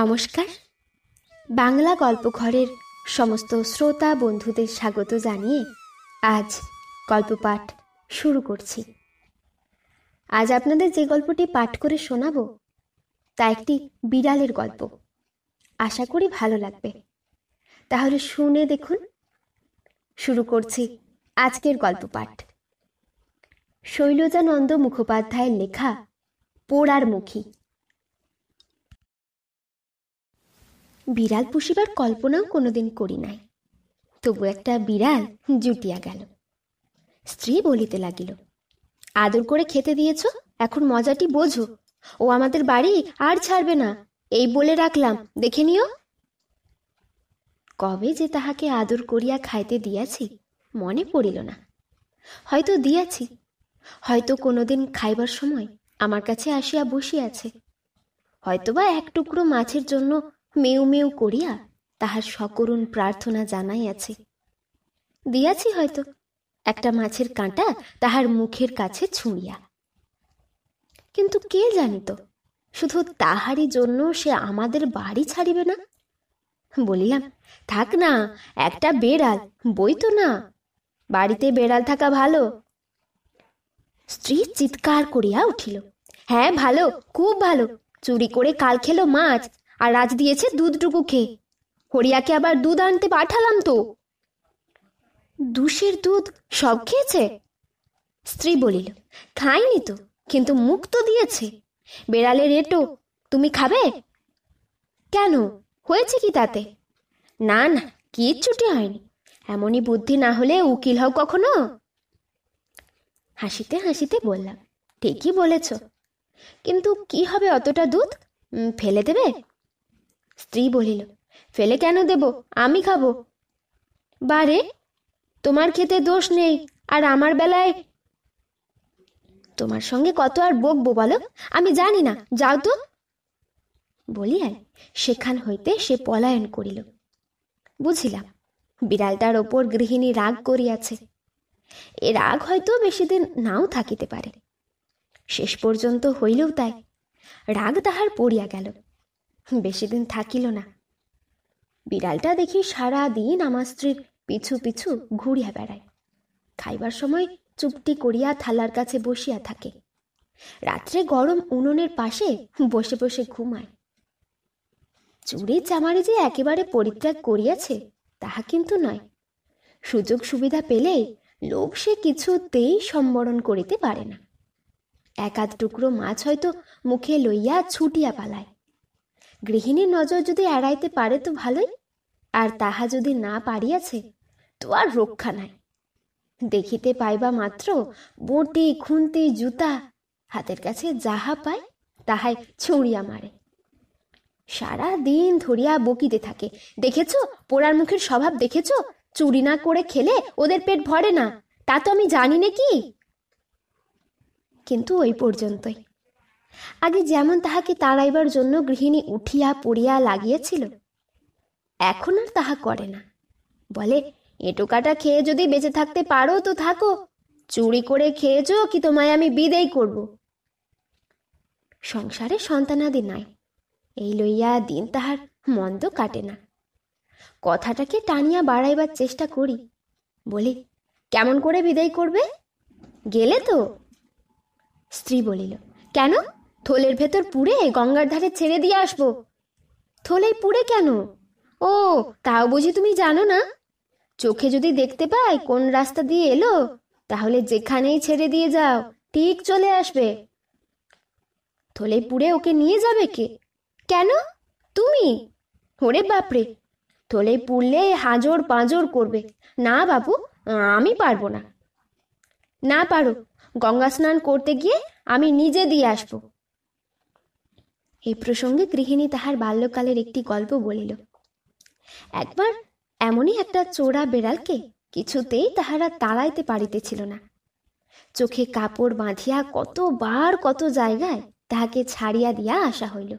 নমস্কার বাংলা গল্পঘরের সমস্ত শ্রোতা বন্ধুদের স্বাগত জানিয়ে আজ গল্পপাঠ শুরু করছি আজ আপনাদের যে গল্পটি পাঠ করে শোনাব তা একটি বিড়ালের গল্প আশা করি ভালো লাগবে তাহলে শুনে দেখুন শুরু করছি আজকের গল্প পাঠ শৈলজানন্দ মুখোপাধ্যায়ের লেখা পোড়ার মুখী বিড়াল পুষিবার কল্পনাও কোনোদিন করি নাই তবু একটা বিড়াল জুটিয়া গেল স্ত্রী বলিতে লাগিল আদর করে খেতে দিয়েছ এখন মজাটি বোঝো ও আমাদের বাড়ি আর ছাড়বে না এই বলে রাখলাম দেখে নিও কবে যে তাহাকে আদর করিয়া খাইতে দিয়াছি মনে পড়িল না হয়তো দিয়াছি হয়তো কোনোদিন খাইবার সময় আমার কাছে আসিয়া বসিয়াছে হয়তোবা এক টুকরো মাছের জন্য মেউ মেউ করিয়া তাহার সকরুণ প্রার্থনা জানাইয়াছে দিয়াছি হয়তো একটা মাছের কাঁটা তাহার মুখের কাছে ছুঁড়িয়া কিন্তু কে জানিত শুধু তাহারই জন্য সে আমাদের বাড়ি ছাড়িবে না বলিলাম থাক না একটা বেড়াল বই তো না বাড়িতে বেড়াল থাকা ভালো স্ত্রী চিৎকার করিয়া উঠিল হ্যাঁ ভালো খুব ভালো চুরি করে কাল খেলো মাছ আর রাজ দিয়েছে দুধটুকু খেয়ে হরিয়াকে আবার দুধ আনতে পাঠালাম তো দুষের দুধ সব খেয়েছে স্ত্রী বলিল খাইনি তো কিন্তু মুখ তো দিয়েছে বেড়ালের এটো তুমি খাবে কেন হয়েছে কি তাতে না না ছুটি হয়নি এমনই বুদ্ধি না হলে উকিল হও কখনো হাসিতে হাসিতে বললাম ঠিকই বলেছ কিন্তু কি হবে অতটা দুধ ফেলে দেবে স্ত্রী বলিল ফেলে কেন দেব আমি খাবো বারে তোমার খেতে দোষ নেই আর আমার বেলায় তোমার সঙ্গে কত আর বকবো বলো আমি জানি না যাও তো বলিয়াই সেখান হইতে সে পলায়ন করিল বুঝিলাম বিড়ালটার ওপর গৃহিণী রাগ করিয়াছে এ রাগ হয়তো বেশিদিন নাও থাকিতে পারে শেষ পর্যন্ত হইলেও তাই রাগ তাহার পড়িয়া গেল বেশি দিন থাকিল না বিড়ালটা দেখি সারা দিন আমার স্ত্রীর পিছু পিছু ঘুরিয়া বেড়ায় খাইবার সময় চুপটি করিয়া থালার কাছে বসিয়া থাকে রাত্রে গরম উনুনের পাশে বসে বসে ঘুমায় চুরি চামারি যে একেবারে পরিত্যাগ করিয়াছে তাহা কিন্তু নয় সুযোগ সুবিধা পেলে লোভ সে কিছুতেই সম্বরণ করিতে পারে না এক আধ টুকরো মাছ হয়তো মুখে লইয়া ছুটিয়া পালায় গৃহিণীর নজর যদি এড়াইতে পারে তো ভালোই আর তাহা যদি না পারিয়াছে তো আর রক্ষা নাই দেখিতে পাইবা মাত্র বটি খুন্তি জুতা হাতের কাছে যাহা পায় তাহাই ছড়িয়া মারে সারা দিন ধরিয়া বকিতে থাকে দেখেছ পোড়ার মুখের স্বভাব দেখেছ চুরি না করে খেলে ওদের পেট ভরে না তা তো আমি জানি না কি কিন্তু ওই পর্যন্তই আগে যেমন তাহাকে তাড়াইবার জন্য গৃহিণী উঠিয়া পড়িয়া লাগিয়েছিল এখন আর তাহা করে না বলে এঁটো খেয়ে যদি বেঁচে থাকতে পারো তো থাকো চুরি করে খেয়েছ কি তোমায় আমি বিদেই করব সংসারে সন্তানাদি নাই এই লইয়া দিন তাহার মন্দ কাটে না কথাটাকে টানিয়া বাড়াইবার চেষ্টা করি বলি কেমন করে বিদায় করবে গেলে তো স্ত্রী বলিল কেন থলের ভেতর পুড়ে গঙ্গার ধারে ছেড়ে দিয়ে আসবো থলেই পুড়ে কেন ও তাও বুঝি তুমি জানো না চোখে যদি দেখতে পাই কোন রাস্তা দিয়ে এলো তাহলে যেখানেই ছেড়ে দিয়ে যাও ঠিক চলে আসবে থলে পুড়ে ওকে নিয়ে যাবে কে কেন তুমি ওরে বাপরে থলে পুড়লে হাজর পাঁজর করবে না বাবু আমি পারবো না না পারো গঙ্গা স্নান করতে গিয়ে আমি নিজে দিয়ে আসবো এই প্রসঙ্গে গৃহিণী তাহার বাল্যকালের একটি গল্প বলিল একবার এমনই একটা চোরা বেড়ালকে কিছুতেই তাহারা তাড়াইতে পারিতেছিল না চোখে কাপড় বাঁধিয়া কতবার কত জায়গায় তাহাকে ছাড়িয়া দিয়া আসা হইল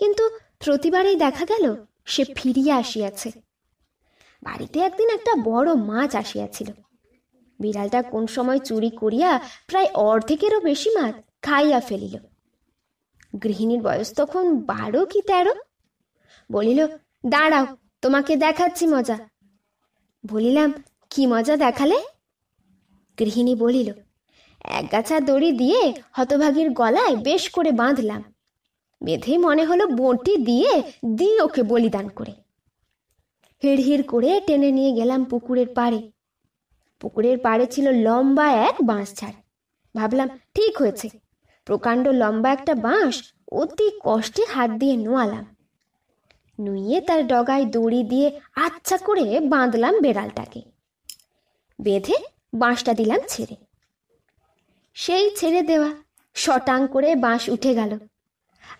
কিন্তু প্রতিবারেই দেখা গেল সে ফিরিয়া আসিয়াছে বাড়িতে একদিন একটা বড় মাছ আসিয়াছিল বিড়ালটা কোন সময় চুরি করিয়া প্রায় অর্ধেকেরও বেশি মাছ খাইয়া ফেলিল গৃহিণীর বয়স তখন বারো কি তেরো বলিল দাঁড়াও তোমাকে দেখাচ্ছি মজা বলিলাম কি মজা দেখালে গৃহিণী বলিল এক গাছা দড়ি দিয়ে হতভাগীর গলায় বেশ করে বাঁধলাম বেঁধে মনে হলো বঁটি দিয়ে দিই ওকে বলিদান করে হিড় হিড় করে টেনে নিয়ে গেলাম পুকুরের পাড়ে পুকুরের পাড়ে ছিল লম্বা এক বাঁশ ছাড় ভাবলাম ঠিক হয়েছে প্রকাণ্ড লম্বা একটা বাঁশ অতি কষ্টে হাত দিয়ে নোয়ালাম নুইয়ে তার ডগায় দড়ি দিয়ে আচ্ছা করে বাঁধলাম বেড়ালটাকে বেঁধে বাঁশটা দিলাম ছেড়ে সেই ছেড়ে দেওয়া শটাং করে বাঁশ উঠে গেল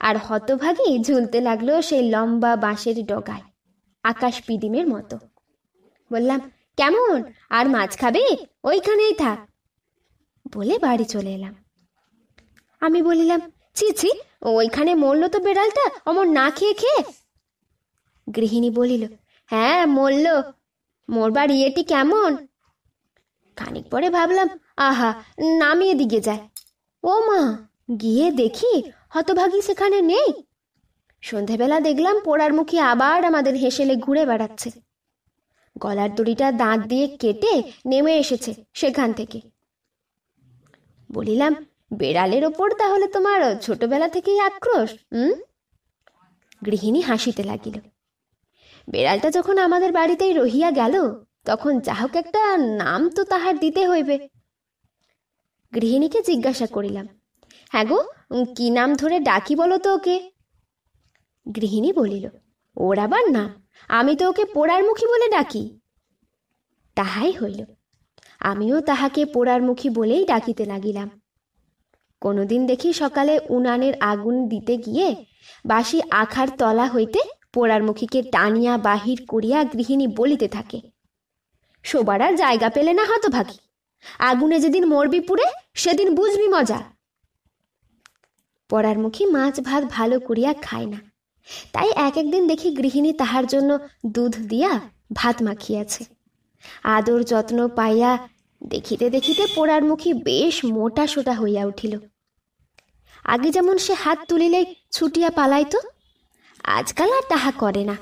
আর হতভাগি ঝুলতে লাগলো সেই লম্বা বাঁশের ডগায় আকাশ পিদিমের মতো বললাম কেমন আর মাছ খাবে ওইখানেই থাক বলে বাড়ি চলে এলাম আমি বলিলাম ছি ছি ওইখানে মরল তো বেড়ালটা অমর না খেয়ে খেয়ে গৃহিণী বলিল হ্যাঁ মরল মোরবার ইয়েটি কেমন খানিক পরে ভাবলাম আহা নামিয়ে দিকে যায় ও মা গিয়ে দেখি হতভাগি সেখানে নেই সন্ধেবেলা দেখলাম পোড়ার মুখে আবার আমাদের হেসেলে ঘুরে বেড়াচ্ছে গলার দড়িটা দাঁত দিয়ে কেটে নেমে এসেছে সেখান থেকে বলিলাম বেড়ালের ওপর তাহলে তোমার ছোটবেলা থেকেই আক্রোশ হুম গৃহিণী হাসিতে লাগিল বেড়ালটা যখন আমাদের বাড়িতেই রহিয়া গেল তখন যাহোক একটা নাম তো তাহার দিতে হইবে গৃহিণীকে জিজ্ঞাসা করিলাম হ্যাঁ গো কি নাম ধরে ডাকি বলো তো ওকে গৃহিণী বলিল ওর আবার না আমি তো ওকে পোড়ার মুখী বলে ডাকি তাহাই হইল আমিও তাহাকে পোড়ার মুখী বলেই ডাকিতে লাগিলাম কোনোদিন দেখি সকালে উনানের আগুন দিতে গিয়ে বাসি আখার তলা হইতে পোড়ার মুখীকে টানিয়া বাহির করিয়া গৃহিণী বলিতে থাকে শোবার আর জায়গা পেলে না হতভাগি আগুনে যেদিন মরবি পুড়ে সেদিন বুঝবি মজা পড়ার মুখী মাছ ভাত ভালো করিয়া খায় না তাই এক একদিন দেখি গৃহিণী তাহার জন্য দুধ দিয়া ভাত মাখিয়াছে আদর যত্ন পাইয়া দেখিতে দেখিতে পোড়ার মুখী বেশ মোটা সোটা হইয়া উঠিল আগে যেমন সে হাত তুলিলে ছুটিয়া পালাইত আজকাল আর তাহা করে না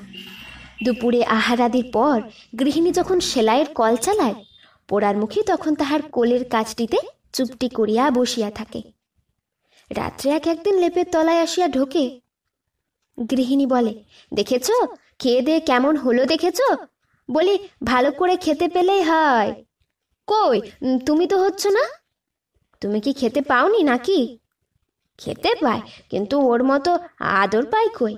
দুপুরে আহারাদির পর গৃহিণী যখন সেলাইয়ের কল চালায় পোড়ার মুখী তখন তাহার কোলের কাজটিতে চুপটি করিয়া বসিয়া থাকে রাত্রে এক একদিন লেপের তলায় আসিয়া ঢোকে গৃহিণী বলে দেখেছ খেয়ে দে কেমন হলো দেখেছ বলি ভালো করে খেতে পেলেই হয় কই তুমি তো হচ্ছ না তুমি কি খেতে পাওনি নাকি খেতে পায় কিন্তু ওর মতো আদর পাই কই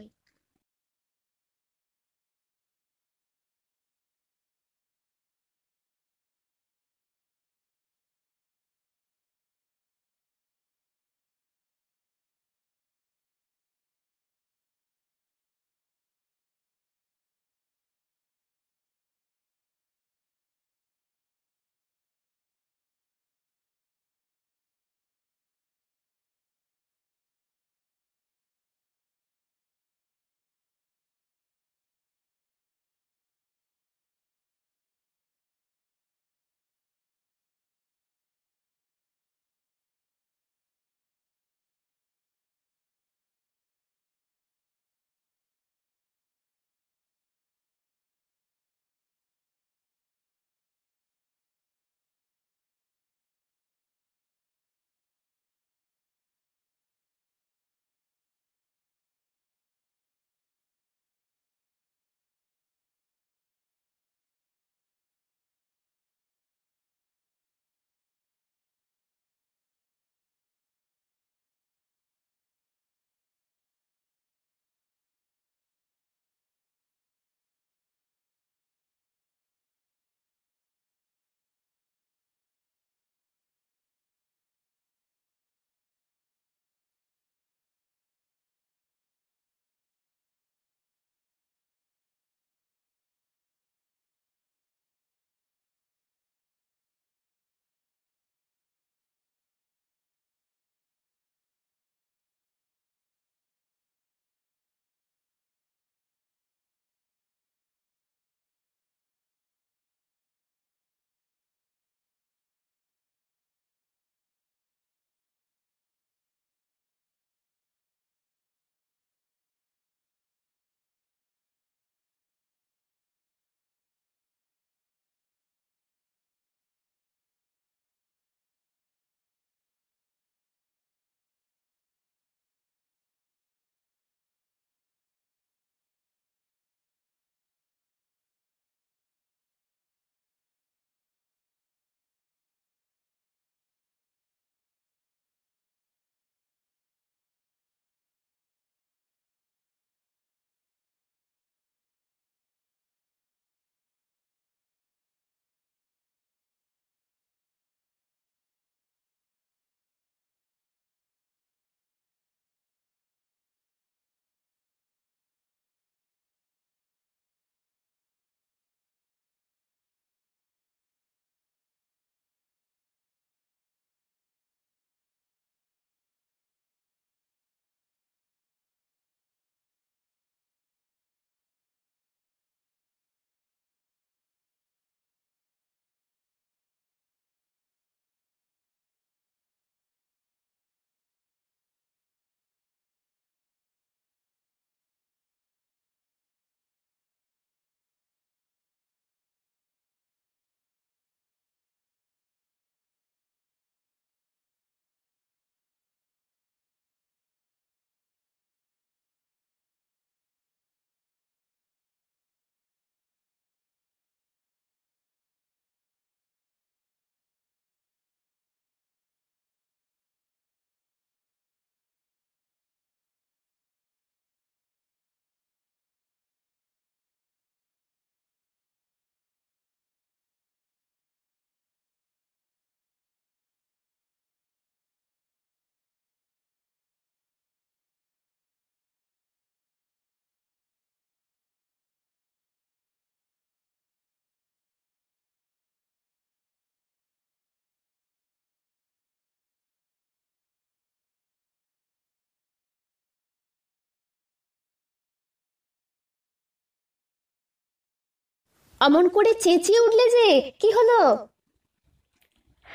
অমন করে চেঁচিয়ে উঠলে যে কি হলো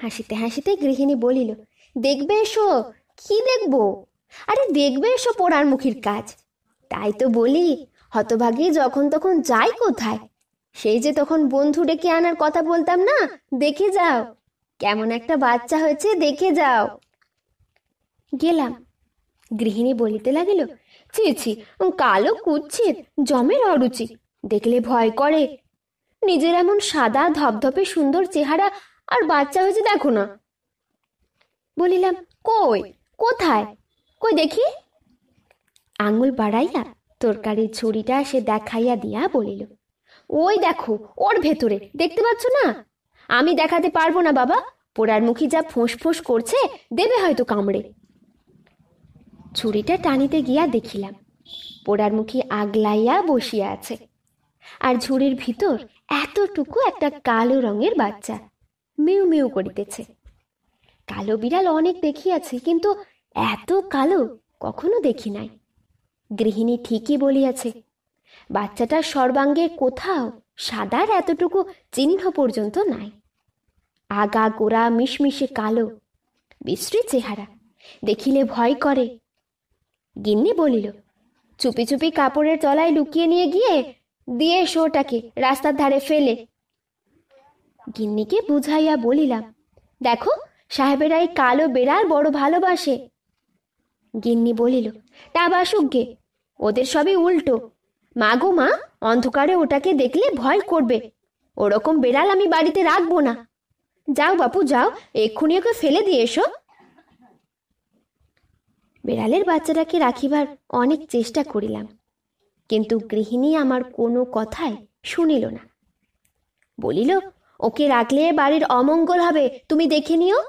হাসিতে হাসিতে গৃহিণী বলিল দেখবে এসো কি দেখব আরে দেখবে এসো পোড়ার মুখীর কাজ তাই তো বলি হতভাগে যখন তখন যাই কোথায় সেই যে তখন বন্ধু ডেকে আনার কথা বলতাম না দেখে যাও কেমন একটা বাচ্চা হয়েছে দেখে যাও গেলাম গৃহিণী বলিতে লাগিল ছি ছি কালো কুচ্ছিত জমের অরুচি দেখলে ভয় করে নিজের এমন সাদা ধপধপে সুন্দর চেহারা আর বাচ্চা হয়েছে দেখো না বলিলাম কই কোথায় কই দেখি আঙুল বাড়াইয়া তরকারির ছুরিটা সে দেখাইয়া দিয়া বলিল ওই দেখো ওর ভেতরে দেখতে পাচ্ছ না আমি দেখাতে পারবো না বাবা পোড়ার মুখী যা ফোঁস ফোঁস করছে দেবে হয়তো কামড়ে ছুরিটা টানিতে গিয়া দেখিলাম পোড়ার মুখী আগলাইয়া বসিয়া আছে আর ঝুড়ির ভিতর এতটুকু একটা কালো রঙের বাচ্চা মেউ মেউ করিতেছে কালো বিড়াল অনেক দেখিয়াছে কিন্তু এত কালো কখনো দেখি নাই গৃহিণী ঠিকই বলিয়াছে বাচ্চাটার সর্বাঙ্গের কোথাও সাদার এতটুকু চিহ্ন পর্যন্ত নাই আগা গোড়া মিশমিশে কালো বিশ্রী চেহারা দেখিলে ভয় করে গিন্নি বলিল চুপি চুপি কাপড়ের তলায় লুকিয়ে নিয়ে গিয়ে দিয়ে শোটাকে রাস্তার ধারে ফেলে গিন্নিকে বুঝাইয়া বলিলাম দেখো সাহেবেরা এই কালো বেড়াল বড় ভালোবাসে গিন্নি বলিল তা গে ওদের সবই উল্টো মা গো মা অন্ধকারে ওটাকে দেখলে ভয় করবে ওরকম বেড়াল আমি বাড়িতে রাখবো না যাও বাপু যাও এক্ষুনি ওকে ফেলে দিয়ে এসো বেড়ালের বাচ্চাটাকে রাখিবার অনেক চেষ্টা করিলাম কিন্তু গৃহিণী আমার কোনো কথায় শুনিল না বলিল ওকে রাখলে বাড়ির অমঙ্গল হবে তুমি দেখে নিও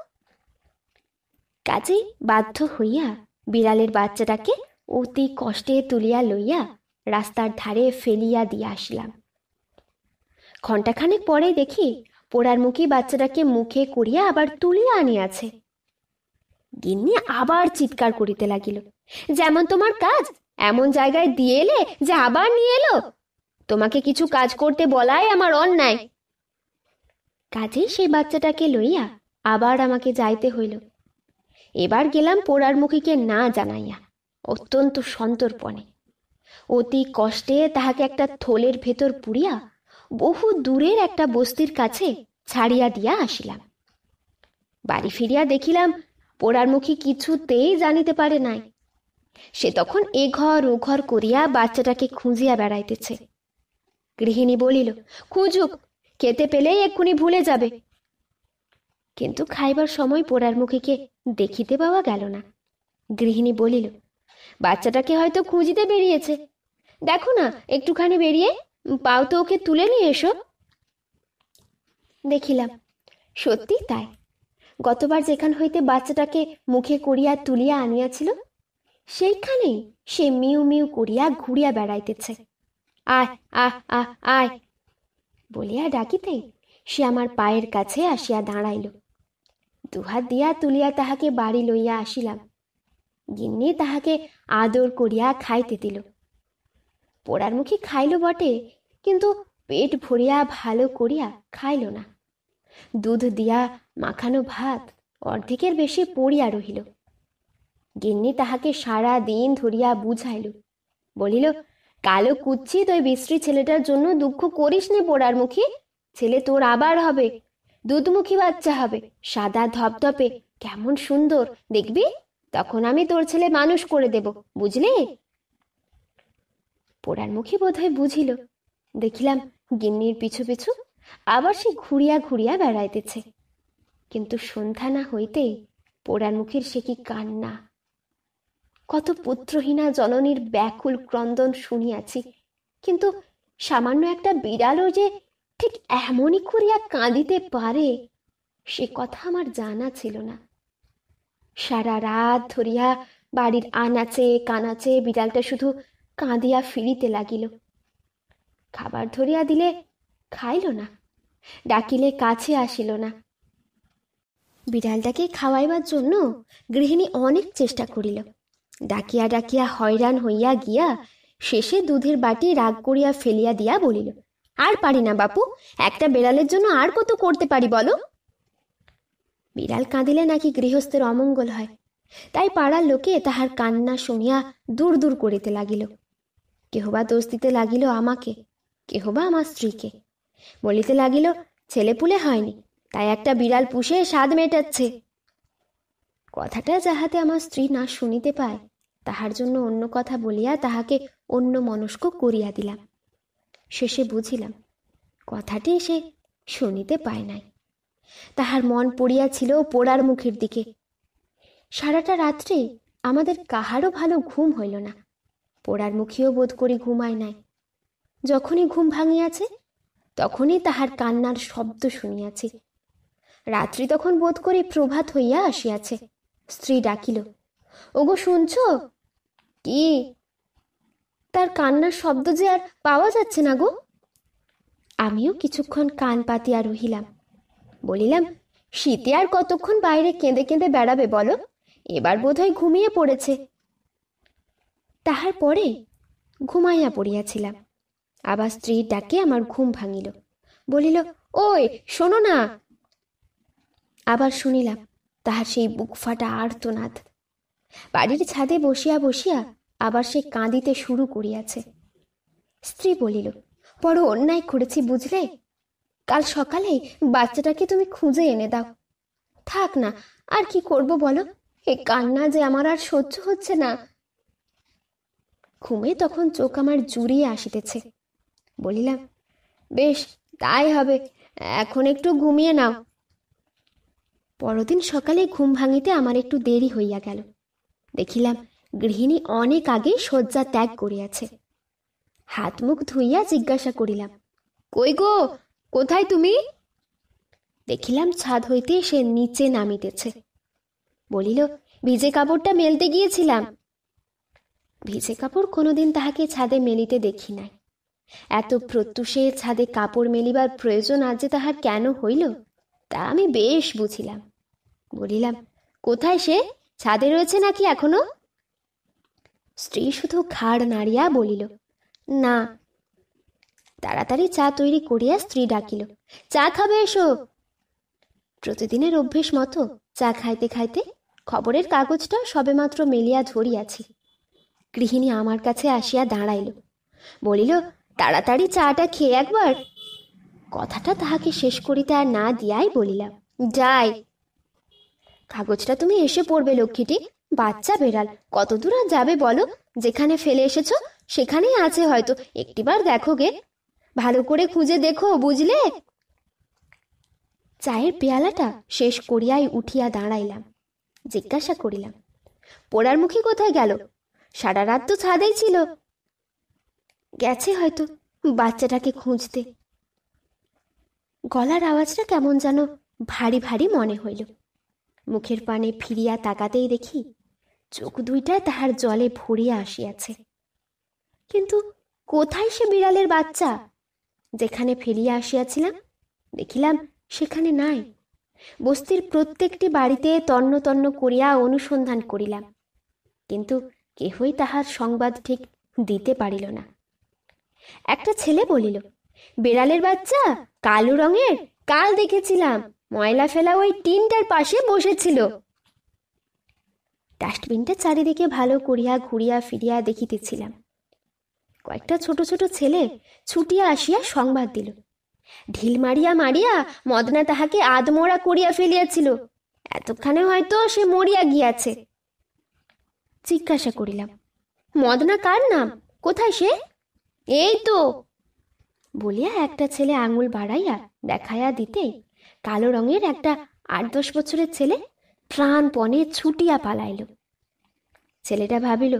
কাজেই বাধ্য হইয়া বিড়ালের বাচ্চাটাকে অতি কষ্টে তুলিয়া লইয়া রাস্তার ধারে ফেলিয়া দিয়া আসিলাম ঘণ্টাখানেক পরে দেখি পোড়ার মুখে বাচ্চাটাকে মুখে করিয়া আবার তুলিয়া আনিয়াছে গিন্নি আবার চিৎকার করিতে লাগিল যেমন তোমার কাজ এমন জায়গায় দিয়ে এলে যে আবার নিয়ে এলো তোমাকে কিছু কাজ করতে বলাই আমার অন্যায় কাজেই সেই বাচ্চাটাকে লইয়া আবার আমাকে যাইতে হইল এবার গেলাম পোড়ার মুখীকে না জানাইয়া অত্যন্ত সন্তর্পণে অতি কষ্টে তাহাকে একটা থলের ভেতর পুড়িয়া বহু দূরের একটা বস্তির কাছে ছাড়িয়া দিয়া আসিলাম বাড়ি ফিরিয়া দেখিলাম পোড়ার মুখী কিছুতেই জানিতে পারে নাই সে তখন এ ঘর ও ঘর করিয়া বাচ্চাটাকে খুঁজিয়া বেড়াইতেছে গৃহিণী বলিল খুঁজুক খেতে পেলেই এক্ষুনি ভুলে যাবে কিন্তু খাইবার সময় পোড়ার কে দেখিতে পাওয়া গেল না গৃহিণী বলিল বাচ্চাটাকে হয়তো খুঁজিতে বেরিয়েছে দেখো না একটুখানি বেরিয়ে পাও তো ওকে তুলে নিয়ে এসো দেখিলাম সত্যি তাই গতবার যেখান হইতে বাচ্চাটাকে মুখে করিয়া তুলিয়া আনিয়াছিল সেইখানে সে মিউ মিউ করিয়া ঘুরিয়া বেড়াইতেছে আয় আহ আহ আয় বলিয়া ডাকিতে সে আমার পায়ের কাছে আসিয়া দাঁড়াইল দুহাত দিয়া তুলিয়া তাহাকে বাড়ি লইয়া আসিলাম গিন্নি তাহাকে আদর করিয়া খাইতে দিল পোড়ার মুখে খাইল বটে কিন্তু পেট ভরিয়া ভালো করিয়া খাইল না দুধ দিয়া মাখানো ভাত অর্ধেকের বেশি পড়িয়া রহিল গিন্নি তাহাকে সারা দিন ধরিয়া বুঝাইল বলিল কালো কুচ্ছি ওই বিশ্রী ছেলেটার জন্য দুঃখ করিস নে পোড়ার মুখে ছেলে তোর আবার হবে দুধমুখী বাচ্চা হবে সাদা ধপধপে কেমন সুন্দর দেখবি তখন আমি তোর ছেলে মানুষ করে দেব বুঝলে পোড়ার মুখে বোধহয় বুঝিল দেখিলাম গিন্নির পিছু পিছু আবার সে ঘুরিয়া ঘুরিয়া বেড়াইতেছে কিন্তু সন্ধ্যা না হইতেই পোড়ার মুখের সে কি কান্না কত পুত্রহীনা জননীর ব্যাকুল ক্রন্দন শুনিয়াছি কিন্তু সামান্য একটা বিড়ালও যে ঠিক এমনই করিয়া কাঁদিতে পারে সে কথা আমার জানা ছিল না সারা রাত ধরিয়া বাড়ির আনাচে কানাচে বিড়ালটা শুধু কাঁদিয়া ফিরিতে লাগিল খাবার ধরিয়া দিলে খাইল না ডাকিলে কাছে আসিল না বিড়ালটাকে খাওয়াইবার জন্য গৃহিণী অনেক চেষ্টা করিল ডাকিয়া ডাকিয়া হয়রান হইয়া গিয়া শেষে দুধের বাটি রাগ করিয়া ফেলিয়া দিয়া বলিল আর পারি না বাপু একটা বেড়ালের জন্য আর কত করতে পারি বলো বিড়াল কাঁদিলে নাকি গৃহস্থের অমঙ্গল হয় তাই পাড়ার লোকে তাহার কান্না শুনিয়া দূর দূর করিতে লাগিল কেহবা দোষ দিতে লাগিল আমাকে কেহবা আমার স্ত্রীকে বলিতে লাগিল ছেলেপুলে হয়নি তাই একটা বিড়াল পুষে স্বাদ মেটাচ্ছে কথাটা যাহাতে আমার স্ত্রী না শুনিতে পায় তাহার জন্য অন্য কথা বলিয়া তাহাকে অন্য মনস্ক করিয়া দিলাম শেষে বুঝিলাম কথাটি সে শুনিতে পায় নাই তাহার মন পড়িয়াছিল পোড়ার মুখের দিকে সারাটা রাত্রে আমাদের কাহারও ভালো ঘুম হইল না পোড়ার মুখীও বোধ করি ঘুমায় নাই যখনই ঘুম ভাঙিয়াছে তখনই তাহার কান্নার শব্দ শুনিয়াছি রাত্রি তখন বোধ করি প্রভাত হইয়া আসিয়াছে স্ত্রী ডাকিল ওগো শুনছ কি তার কান্নার শব্দ যে আর পাওয়া যাচ্ছে না গো আমিও কিছুক্ষণ কান পাতিয়া রহিলাম বলিলাম শীতে আর কতক্ষণ বাইরে কেঁদে কেঁদে বেড়াবে বলো এবার বোধহয় ঘুমিয়ে পড়েছে তাহার পরে ঘুমাইয়া পড়িয়াছিলাম আবার স্ত্রীর ডাকে আমার ঘুম ভাঙিল বলিল ওই শোনো না আবার শুনিলাম তাহার সেই বুক ফাটা আর্তনাদ বাড়ির ছাদে বসিয়া বসিয়া আবার সে কাঁদিতে শুরু করিয়াছে স্ত্রী বলিল বড় অন্যায় করেছি বুঝলে কাল সকালে বাচ্চাটাকে তুমি খুঁজে এনে দাও থাক না আর কি করব বলো এ কান্না যে আমার আর সহ্য হচ্ছে না ঘুমে তখন চোখ আমার জুড়িয়ে আসিতেছে বলিলাম বেশ তাই হবে এখন একটু ঘুমিয়ে নাও পরদিন সকালে ঘুম ভাঙিতে আমার একটু দেরি হইয়া গেল দেখিলাম গৃহিণী অনেক আগে শয্যা ত্যাগ করিয়াছে হাত মুখ ধুইয়া জিজ্ঞাসা করিলাম কই গো কোথায় তুমি দেখিলাম ছাদ হইতে সে নিচে নামিতেছে বলিল ভিজে কাপড়টা মেলতে গিয়েছিলাম ভিজে কাপড় কোনোদিন তাহাকে ছাদে মেলিতে দেখি নাই এত প্রত্যুষে ছাদে কাপড় মেলিবার প্রয়োজন আজ যে তাহার কেন হইল তা আমি বেশ বুঝিলাম বলিলাম কোথায় সে ছাদে রয়েছে নাকি এখনো স্ত্রী শুধু ঘাড় নাড়িয়া বলিল না তাড়াতাড়ি চা তৈরি করিয়া স্ত্রী ডাকিল চা খাবে এসো প্রতিদিনের অভ্যেস মতো চা খাইতে খাইতে খবরের কাগজটা সবেমাত্র মেলিয়া ধরিয়াছি গৃহিণী আমার কাছে আসিয়া দাঁড়াইল বলিল তাড়াতাড়ি চাটা খেয়ে একবার কথাটা তাহাকে শেষ করিতে আর না দিয়াই বলিলাম যাই কাগজটা তুমি এসে পড়বে লক্ষ্মীটি বাচ্চা বেড়াল কত দূর আর যাবে বলো যেখানে ফেলে এসেছ সেখানেই আছে হয়তো একটিবার দেখো গে ভালো করে খুঁজে দেখো বুঝলে চায়ের পেয়ালাটা শেষ করিয়াই উঠিয়া দাঁড়াইলাম জিজ্ঞাসা করিলাম পোড়ার মুখী কোথায় গেল সারা রাত তো ছাদেই ছিল গেছে হয়তো বাচ্চাটাকে খুঁজতে গলার আওয়াজটা কেমন যেন ভারী ভারী মনে হইল মুখের পানে ফিরিয়া তাকাতেই দেখি চোখ দুইটা তাহার জলে ভরিয়া আসিয়াছে কিন্তু কোথায় সে বিড়ালের বাচ্চা যেখানে ফেলিয়া আসিয়াছিলাম দেখিলাম সেখানে নাই বস্তির প্রত্যেকটি বাড়িতে তন্ন তন্ন করিয়া অনুসন্ধান করিলাম কিন্তু কেহই তাহার সংবাদ ঠিক দিতে পারিল না একটা ছেলে বলিল বেড়ালের বাচ্চা কালো রঙের কাল দেখেছিলাম ময়লা ফেলা ওই টিনটার পাশে বসেছিল ডাস্টবিনটা চারিদিকে ভালো করিয়া ঘুরিয়া ফিরিয়া দেখিতেছিলাম কয়েকটা ছোট ছোট ছেলে ছুটিয়া আসিয়া সংবাদ দিল ঢিল মারিয়া মারিয়া মদনা তাহাকে আদমোড়া করিয়া ফেলিয়াছিল এতক্ষণে হয়তো সে মরিয়া গিয়াছে জিজ্ঞাসা করিলাম মদনা কার নাম কোথায় সে এই তো বলিয়া একটা ছেলে আঙুল বাড়াইয়া দেখাইয়া দিতেই কালো রঙের একটা আট দশ বছরের ছেলে প্রাণপণে ছুটিয়া পালাইল ছেলেটা ভাবিল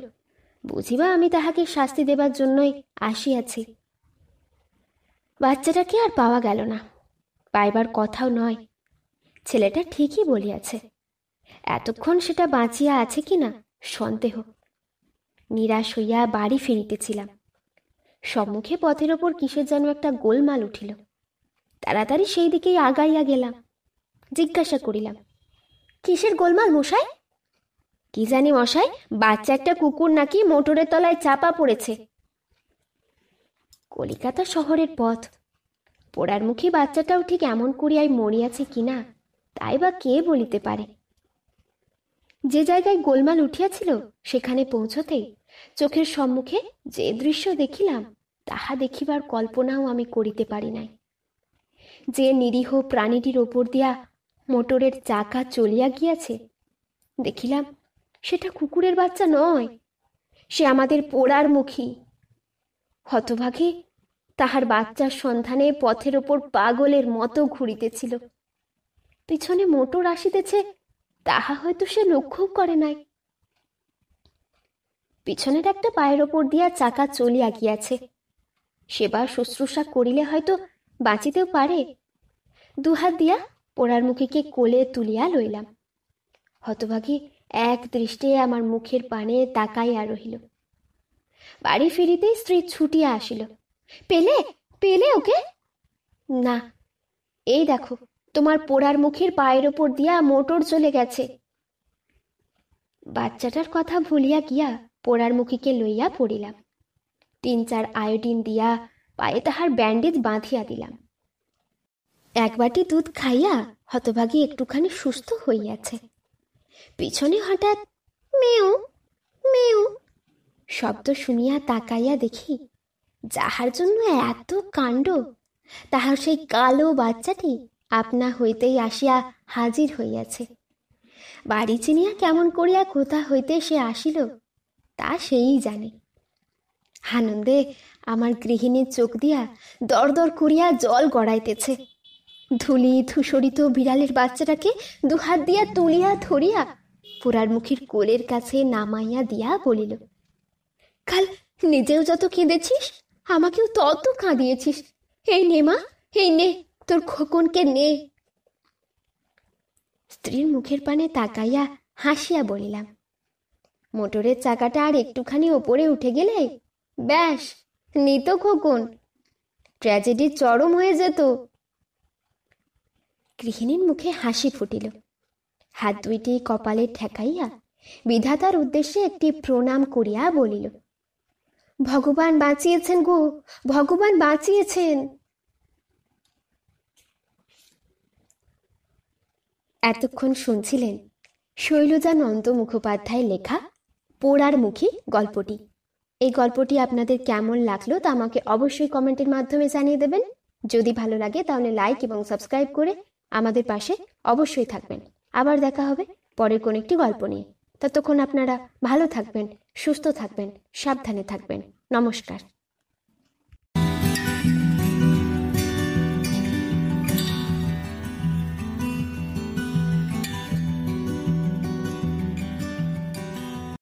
বুঝিবা আমি তাহাকে শাস্তি দেবার জন্যই আসিয়াছি বাচ্চাটাকে আর পাওয়া গেল না পাইবার কথাও নয় ছেলেটা ঠিকই বলিয়াছে এতক্ষণ সেটা বাঁচিয়া আছে কি না সন্দেহ নিরাশ হইয়া বাড়ি ফিরিতেছিলাম সম্মুখে পথের ওপর কিসের যেন একটা গোলমাল উঠিল তাড়াতাড়ি সেই দিকেই আগাইয়া গেলাম জিজ্ঞাসা করিলাম কিসের গোলমাল মশাই কি জানি মশাই বাচ্চা একটা কুকুর নাকি মোটরের তলায় চাপা পড়েছে কলিকাতা শহরের পথ পোড়ার মুখে বাচ্চাটাও ঠিক এমন করিয়াই মরিয়াছে কিনা তাই বা কে বলিতে পারে যে জায়গায় গোলমাল উঠিয়াছিল সেখানে পৌঁছতেই চোখের সম্মুখে যে দৃশ্য দেখিলাম তাহা দেখিবার কল্পনাও আমি করিতে পারি নাই যে নিরীহ প্রাণীটির ওপর দিয়া মোটরের চাকা চলিয়া গিয়াছে দেখিলাম সেটা কুকুরের বাচ্চা নয় সে আমাদের পোড়ার মুখী হতভাগে তাহার বাচ্চার সন্ধানে পথের ওপর পাগলের মতো ঘুরিতেছিল পিছনে মোটর আসিতেছে তাহা হয়তো সে লক্ষ্য করে নাই পিছনের একটা পায়ের ওপর দিয়া চাকা চলিয়া গিয়াছে সেবার শুশ্রূষা করিলে হয়তো বাঁচিতেও পারে দুহাত দিয়া পোড়ার মুখীকে কোলে তুলিয়া লইলাম হতভাগি এক দৃষ্টে আমার মুখের পানে তাকাইয়া রহিল বাড়ি ফিরিতেই স্ত্রী ছুটিয়া আসিল পেলে পেলে ওকে না এই দেখো তোমার পোড়ার মুখের পায়ের ওপর দিয়া মোটর চলে গেছে বাচ্চাটার কথা ভুলিয়া গিয়া পোড়ার মুখীকে লইয়া পড়িলাম তিন চার আয়োডিন দিয়া পায়ে তাহার ব্যান্ডেজ বাঁধিয়া দিলাম এক বাটি দুধ খাইয়া হতভাগী একটুখানি সুস্থ হইয়াছে পিছনে হঠাৎ মেউ মেউ শব্দ শুনিয়া তাকাইয়া দেখি যাহার জন্য এত কাণ্ড তাহার সেই কালো বাচ্চাটি আপনা হইতেই আসিয়া হাজির হইয়াছে বাড়ি চিনিয়া কেমন করিয়া কোথা হইতে সে আসিল তা সেই জানে আনন্দে আমার গৃহিণীর চোখ দিয়া দরদর করিয়া জল গড়াইতেছে ধুলি ধূসরিত বিড়ালের বাচ্চাটাকে দুহাত দিয়া তুলিয়া ধরিয়া পোড়ার মুখের কোলের কাছে নামাইয়া দিয়া বলিল কাল নিজেও যত কেঁদেছিস আমাকেও তত কাঁদিয়েছিস এই নে মা এই নে তোর খোকনকে নে স্ত্রীর মুখের পানে তাকাইয়া হাসিয়া বলিলাম মোটরের চাকাটা আর একটুখানি ওপরে উঠে গেলে ব্যাস নিত খোকন ট্র্যাজেডি চরম হয়ে যেত গৃহিণীর মুখে হাসি ফুটিল হাত দুইটি কপালে ঠেকাইয়া বিধাতার উদ্দেশ্যে একটি প্রণাম করিয়া বলিল ভগবান বাঁচিয়েছেন গো ভগবান বাঁচিয়েছেন এতক্ষণ শুনছিলেন শৈলজা নন্দ মুখোপাধ্যায় লেখা পোড়ার মুখী গল্পটি এই গল্পটি আপনাদের কেমন লাগলো তা আমাকে অবশ্যই কমেন্টের মাধ্যমে জানিয়ে দেবেন যদি ভালো লাগে তাহলে লাইক এবং সাবস্ক্রাইব করে আমাদের পাশে অবশ্যই থাকবেন আবার দেখা হবে পরের কোনো একটি গল্প নিয়ে ততক্ষণ আপনারা ভালো থাকবেন সুস্থ থাকবেন সাবধানে থাকবেন নমস্কার